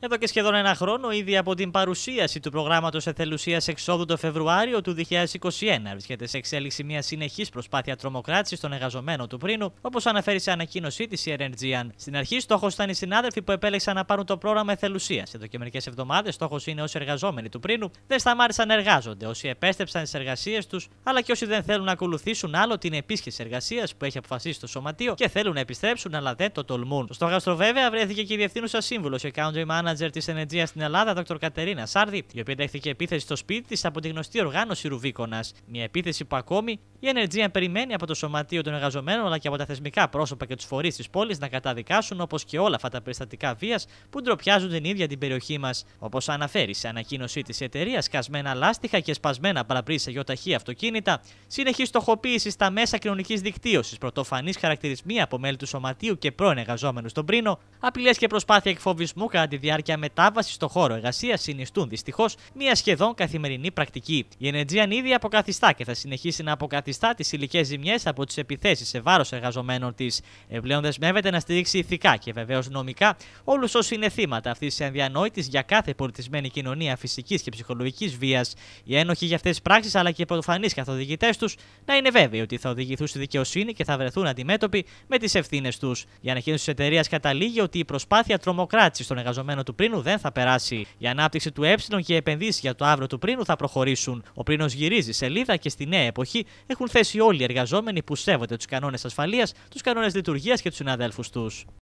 Εδώ και σχεδόν ένα χρόνο, ήδη από την παρουσίαση του προγράμματος εθελουσίας εξόδου το Φεβρουάριο του 2021, βρίσκεται σε εξέλιξη μια συνεχής προσπάθεια τρομοκράτησης των εργαζομένων του πρίνου, όπως αναφέρει σε ανακοίνωσή της η Ερεντζίαν. Στην αρχή, στόχος ήταν οι συνάδελφοι που επέλεξαν να πάρουν το πρόγραμμα εθελουσίας. Εδώ και μερικές εβδομάδες, στόχος είναι όσοι εργαζόμενοι του πρίνου δεν σταμάτησαν να εργάζονται, όσοι επέστρεψαν στις εργασίες τους, αλλά και όσοι δεν θέλουν να ακολουθήσουν άλλο την επίσκεψη εργασίας που έχει αποφασίσει το σωματείο και θέλουν να επιστρέψουν, αλλά δεν το τολμούν. Στο γαστρο βέβαια βρέθηκε και η διευθύνουσα σύμβουλος, ο Country μάνατζερ της Ενετζίας στην Ελλάδα, Δ. Κατερίνα Σάρδη, η οποία δέχθηκε επίθεση στο σπίτι της από τη γνωστή οργάνωση Ρουβίκονας. Μια επίθεση που ακόμη η Energia περιμένει από το Σωματείο των Εργαζομένων αλλά και από τα θεσμικά πρόσωπα και τους φορείς της πόλης να καταδικάσουν όπως και όλα αυτά τα περιστατικά βίας που ντροπιάζουν την ίδια την περιοχή μας. Όπως αναφέρει σε ανακοίνωσή της εταιρεία, σκασμένα λάστιχα και σπασμένα παραπρί σε γεωταχή αυτοκίνητα, συνεχή στοχοποίηση στα μέσα κοινωνικής δικτύωσης, πρωτοφανή χαρακτηρισμοί από μέλη του Σωματείου και πρώην εργαζόμενους στον Πρίνο, απειλές και προσπάθεια εκφοβισμού κατά τη διάρκεια μετάβασης στο χώρο εργασίας συνιστούν δυστυχώς μια σχεδόν καθημερινή πρακτική. Η Energia ήδη αποκαθιστά και θα συνεχίσει να αποκαθιστά τι υλικέ ζημιές από τις επιθέσεις σε βάρος εργαζομένων της. Επιπλέον δεσμεύεται να στηρίξει ηθικά και βεβαίως νομικά όλους όσοι είναι θύματα αυτής της ενδιανόητης για κάθε πολιτισμένη κοινωνία φυσικής και ψυχολογικής βίας. Οι ένοχοι για αυτές τις πράξεις αλλά και οι προφανείς καθοδηγητές τους να είναι βέβαιοι ότι θα οδηγηθούν στη δικαιοσύνη και θα βρεθούν αντιμέτωποι με τις ευθύνες τους. Η ανακοίνωση της εταιρείας καταλήγει ότι η προσπάθεια τρομοκράτησης των εργαζομένων του πρίνου δεν θα περάσει. Η ανάπτυξη του ε και οι επενδύσεις για το αύριο του πρίνου θα προχωρήσουν. Ο πρίνος γυρίζει σελίδα και στη νέα εποχή έχουν θέσει όλοι οι εργαζόμενοι που σέβονται τους κανόνες ασφαλείας, τους κανόνες λειτουργίας και τους συναδέλφους τους.